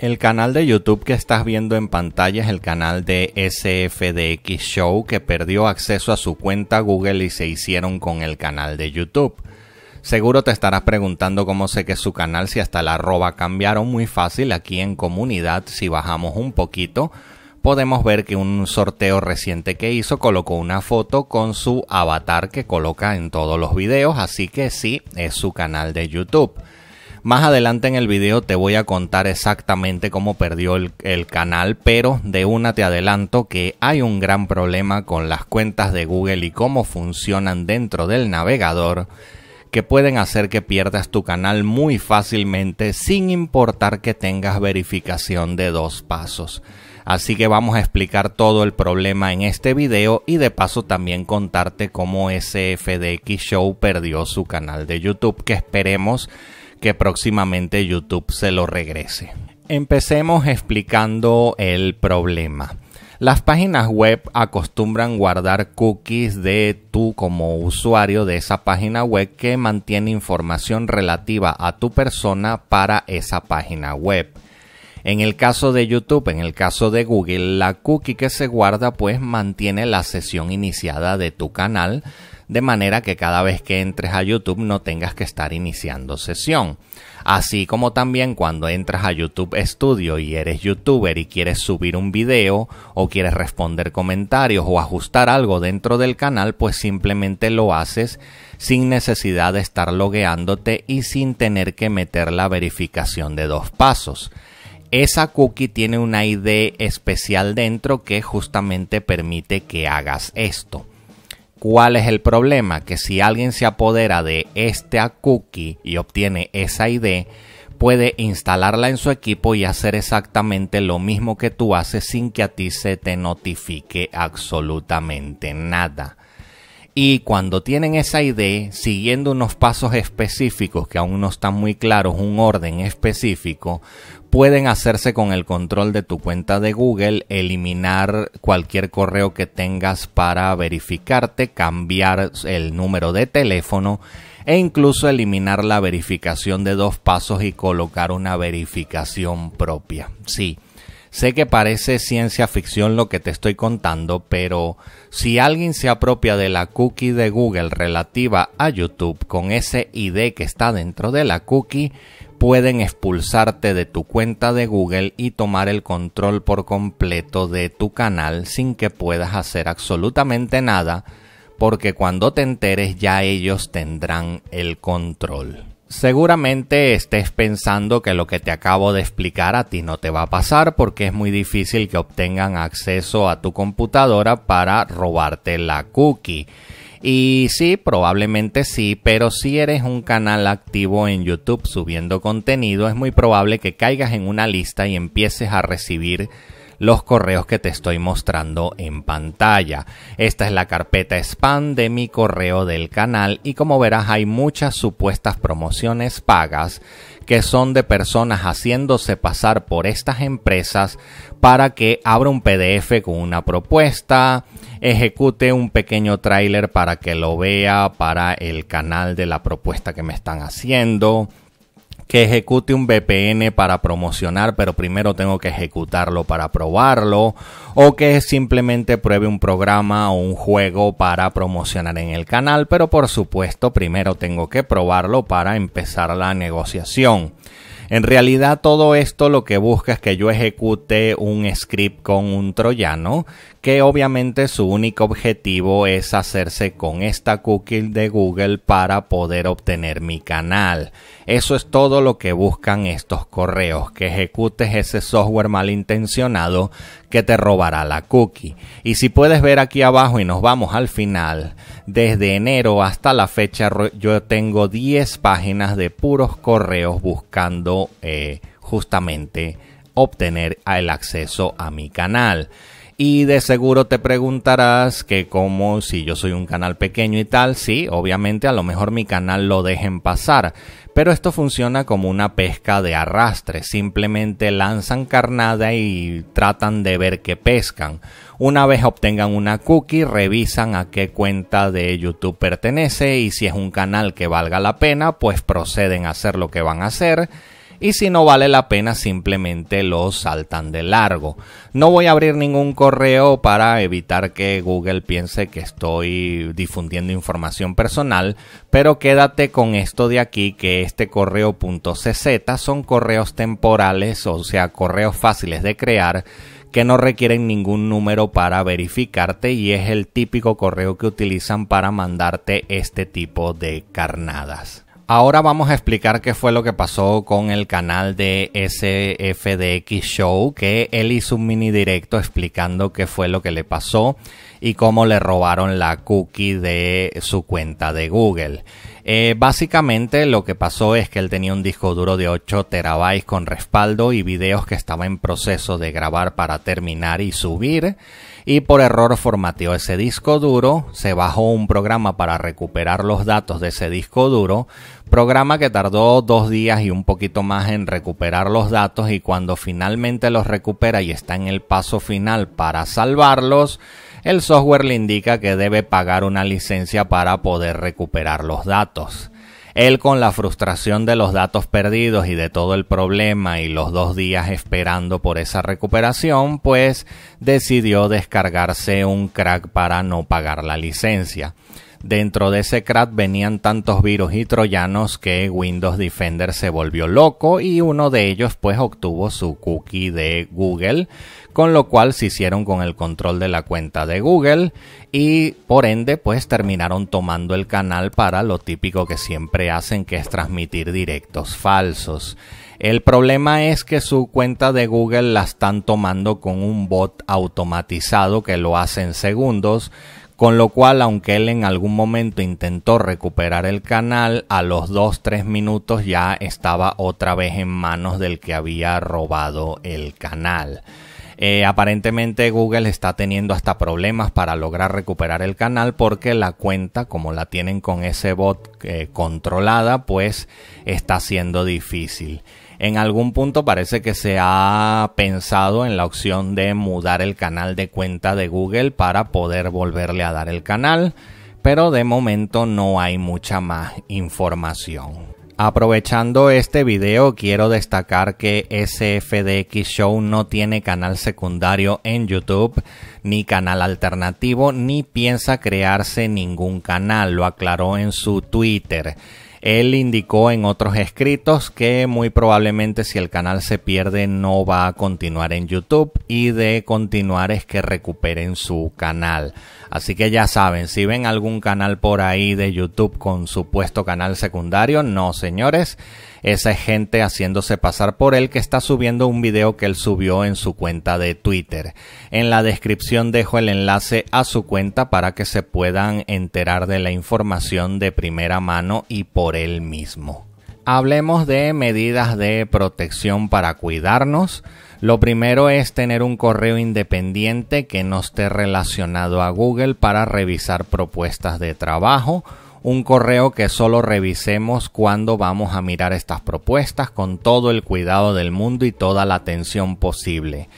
El canal de YouTube que estás viendo en pantalla es el canal de SFDX Show que perdió acceso a su cuenta Google y se hicieron con el canal de YouTube. Seguro te estarás preguntando cómo sé que es su canal si hasta la arroba cambiaron muy fácil aquí en comunidad si bajamos un poquito podemos ver que un sorteo reciente que hizo colocó una foto con su avatar que coloca en todos los videos así que sí es su canal de YouTube. Más adelante en el video te voy a contar exactamente cómo perdió el, canal, pero de una te adelanto que hay un gran problema con las cuentas de Google y cómo funcionan dentro del navegador que pueden hacer que pierdas tu canal muy fácilmente sin importar que tengas verificación de dos pasos. Así que vamos a explicar todo el problema en este video y de paso también contarte cómo SFDX Show perdió su canal de YouTube que esperemos que próximamente YouTube se lo regrese. Empecemos explicando el problema. Las páginas web acostumbran guardar cookies de tú como usuario de esa página web que mantiene información relativa a tu persona para esa página web. En el caso de YouTube, en el caso de Google, la cookie que se guarda pues mantiene la sesión iniciada de tu canal de manera que cada vez que entres a YouTube no tengas que estar iniciando sesión. Así como también cuando entras a YouTube Studio y eres youtuber y quieres subir un video o quieres responder comentarios o ajustar algo dentro del canal, pues simplemente lo haces sin necesidad de estar logueándote y sin tener que meter la verificación de dos pasos. Esa cookie tiene una ID especial dentro que justamente permite que hagas esto. ¿Cuál es el problema? Que si alguien se apodera de este cookie y obtiene esa ID, puede instalarla en su equipo y hacer exactamente lo mismo que tú haces sin que a ti se te notifique absolutamente nada. Y cuando tienen esa ID, siguiendo unos pasos específicos que aún no están muy claros, un orden específico, pueden hacerse con el control de tu cuenta de Google, eliminar cualquier correo que tengas para verificarte, cambiar el número de teléfono e incluso eliminar la verificación de dos pasos y colocar una verificación propia. Sí. Sé que parece ciencia ficción lo que te estoy contando, pero si alguien se apropia de la cookie de Google relativa a YouTube con ese ID que está dentro de la cookie, pueden expulsarte de tu cuenta de Google y tomar el control por completo de tu canal sin que puedas hacer absolutamente nada, porque cuando te enteres ya ellos tendrán el control. Seguramente estés pensando que lo que te acabo de explicar a ti no te va a pasar porque es muy difícil que obtengan acceso a tu computadora para robarte la cookie. Y sí, probablemente sí, pero si eres un canal activo en YouTube subiendo contenido, es muy probable que caigas en una lista y empieces a recibir los correos que te estoy mostrando en pantalla. Esta es la carpeta spam de mi correo del canal y como verás hay muchas supuestas promociones pagas que son de personas haciéndose pasar por estas empresas para que abra un PDF con una propuesta, ejecute un pequeño tráiler para que lo vea para el canal de la propuesta que me están haciendo, que ejecute un VPN para promocionar, pero primero tengo que ejecutarlo para probarlo, o que simplemente pruebe un programa o un juego para promocionar en el canal, pero por supuesto primero tengo que probarlo para empezar la negociación. En realidad todo esto lo que busca es que yo ejecute un script con un troyano que obviamente su único objetivo es hacerse con esta cookie de Google para poder obtener mi canal. Eso es todo lo que buscan estos correos, que ejecutes ese software malintencionado que te robará la cookie. Y si puedes ver aquí abajo y nos vamos al final, desde enero hasta la fecha yo tengo 10 páginas de puros correos buscando eh, justamente obtener el acceso a mi canal. Y de seguro te preguntarás que como si yo soy un canal pequeño y tal, sí, obviamente a lo mejor mi canal lo dejen pasar, pero esto funciona como una pesca de arrastre, simplemente lanzan carnada y tratan de ver qué pescan. Una vez obtengan una cookie, revisan a qué cuenta de YouTube pertenece y si es un canal que valga la pena, pues proceden a hacer lo que van a hacer y si no vale la pena simplemente lo saltan de largo. No voy a abrir ningún correo para evitar que Google piense que estoy difundiendo información personal, pero quédate con esto de aquí que este correo.cz son correos temporales, o sea, correos fáciles de crear que no requieren ningún número para verificarte y es el típico correo que utilizan para mandarte este tipo de carnadas. Ahora vamos a explicar qué fue lo que pasó con el canal de SFDX Show, que él hizo un mini directo explicando qué fue lo que le pasó y cómo le robaron la cookie de su cuenta de Google. Eh, básicamente lo que pasó es que él tenía un disco duro de 8 terabytes con respaldo y videos que estaba en proceso de grabar para terminar y subir y por error formateó ese disco duro, se bajó un programa para recuperar los datos de ese disco duro, programa que tardó dos días y un poquito más en recuperar los datos y cuando finalmente los recupera y está en el paso final para salvarlos, el software le indica que debe pagar una licencia para poder recuperar los datos. Él con la frustración de los datos perdidos y de todo el problema y los dos días esperando por esa recuperación, pues decidió descargarse un crack para no pagar la licencia. Dentro de ese crack venían tantos virus y troyanos que Windows Defender se volvió loco y uno de ellos pues obtuvo su cookie de Google, con lo cual se hicieron con el control de la cuenta de Google y por ende pues terminaron tomando el canal para lo típico que siempre hacen que es transmitir directos falsos. El problema es que su cuenta de Google la están tomando con un bot automatizado que lo hace en segundos con lo cual aunque él en algún momento intentó recuperar el canal, a los 2-3 minutos ya estaba otra vez en manos del que había robado el canal. Eh, aparentemente Google está teniendo hasta problemas para lograr recuperar el canal porque la cuenta, como la tienen con ese bot eh, controlada, pues está siendo difícil en algún punto parece que se ha pensado en la opción de mudar el canal de cuenta de Google para poder volverle a dar el canal, pero de momento no hay mucha más información. Aprovechando este video quiero destacar que SFDX Show no tiene canal secundario en YouTube, ni canal alternativo, ni piensa crearse ningún canal, lo aclaró en su Twitter. Él indicó en otros escritos que muy probablemente si el canal se pierde no va a continuar en YouTube y de continuar es que recuperen su canal. Así que ya saben, si ven algún canal por ahí de YouTube con supuesto canal secundario, no señores, esa es gente haciéndose pasar por él que está subiendo un video que él subió en su cuenta de Twitter. En la descripción dejo el enlace a su cuenta para que se puedan enterar de la información de primera mano y por el él mismo. Hablemos de medidas de protección para cuidarnos. Lo primero es tener un correo independiente que no esté relacionado a Google para revisar propuestas de trabajo. Un correo que solo revisemos cuando vamos a mirar estas propuestas con todo el cuidado del mundo y toda la atención posible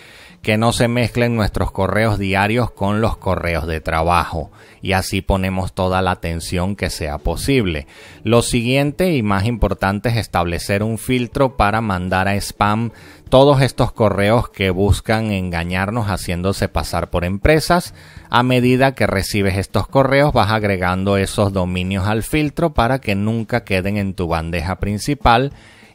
que no se mezclen nuestros correos diarios con los correos de trabajo y así ponemos toda la atención que sea posible. Lo siguiente y más importante es establecer un filtro para mandar a spam todos estos correos que buscan engañarnos haciéndose pasar por empresas. A medida que recibes estos correos vas agregando esos dominios al filtro para que nunca queden en tu bandeja principal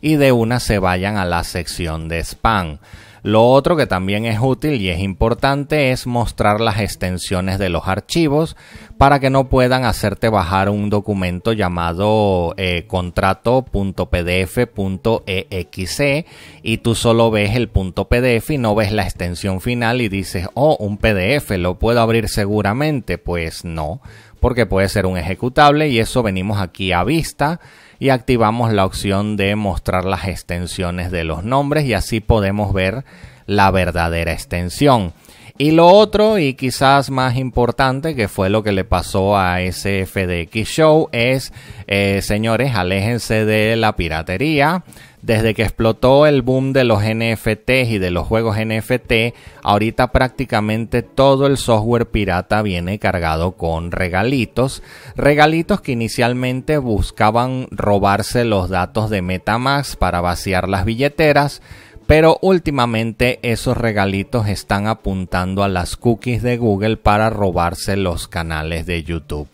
y de una se vayan a la sección de spam. Lo otro que también es útil y es importante es mostrar las extensiones de los archivos para que no puedan hacerte bajar un documento llamado eh, contrato.pdf.exe y tú solo ves el punto .pdf y no ves la extensión final y dices, oh, un PDF, lo puedo abrir seguramente. Pues no, porque puede ser un ejecutable y eso venimos aquí a vista y activamos la opción de mostrar las extensiones de los nombres y así podemos ver la verdadera extensión. Y lo otro, y quizás más importante, que fue lo que le pasó a ese FDX Show, es, eh, señores, aléjense de la piratería. Desde que explotó el boom de los NFTs y de los juegos NFT, ahorita prácticamente todo el software pirata viene cargado con regalitos. Regalitos que inicialmente buscaban robarse los datos de Metamax para vaciar las billeteras pero últimamente esos regalitos están apuntando a las cookies de Google para robarse los canales de YouTube.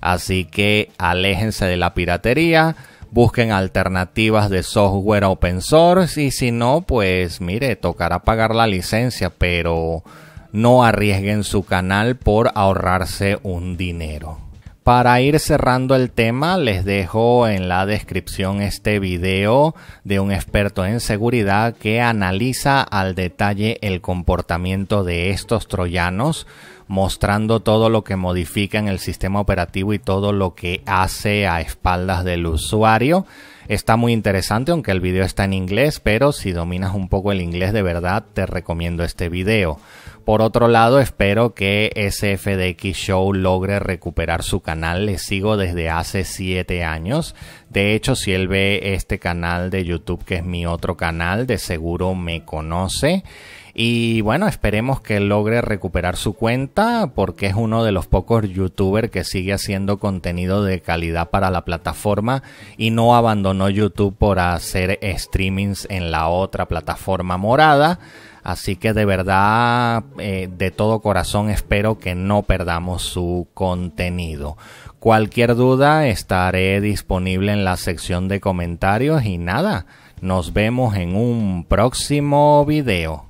Así que aléjense de la piratería, busquen alternativas de software open source y si no, pues mire, tocará pagar la licencia, pero no arriesguen su canal por ahorrarse un dinero. Para ir cerrando el tema, les dejo en la descripción este video de un experto en seguridad que analiza al detalle el comportamiento de estos troyanos mostrando todo lo que modifica en el sistema operativo y todo lo que hace a espaldas del usuario. Está muy interesante, aunque el video está en inglés, pero si dominas un poco el inglés de verdad, te recomiendo este video. Por otro lado, espero que SFDX Show logre recuperar su canal. Le sigo desde hace 7 años. De hecho, si él ve este canal de YouTube, que es mi otro canal, de seguro me conoce. Y bueno, esperemos que logre recuperar su cuenta porque es uno de los pocos youtubers que sigue haciendo contenido de calidad para la plataforma y no abandonó YouTube por hacer streamings en la otra plataforma morada. Así que de verdad, eh, de todo corazón espero que no perdamos su contenido. Cualquier duda estaré disponible en la sección de comentarios y nada, nos vemos en un próximo video.